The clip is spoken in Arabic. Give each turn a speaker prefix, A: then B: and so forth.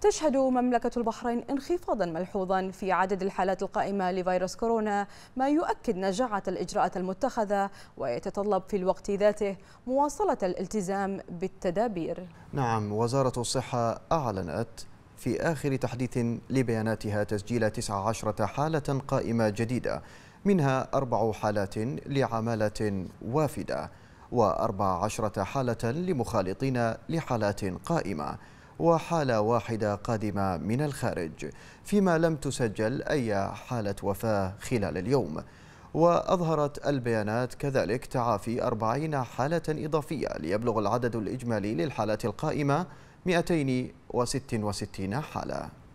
A: تشهد مملكة البحرين انخفاضا ملحوظا في عدد الحالات القائمة لفيروس كورونا ما يؤكد نجاعة الإجراءات المتخذة ويتطلب في الوقت ذاته مواصلة الالتزام بالتدابير
B: نعم وزارة الصحة أعلنت في آخر تحديث لبياناتها تسجيل 19 حالة قائمة جديدة منها أربع حالات لعمالة وافدة وأربع عشرة حالة لمخالطين لحالات قائمة وحالة واحدة قادمة من الخارج فيما لم تسجل أي حالة وفاة خلال اليوم وأظهرت البيانات كذلك تعافي 40 حالة إضافية ليبلغ العدد الإجمالي للحالات القائمة 266 حالة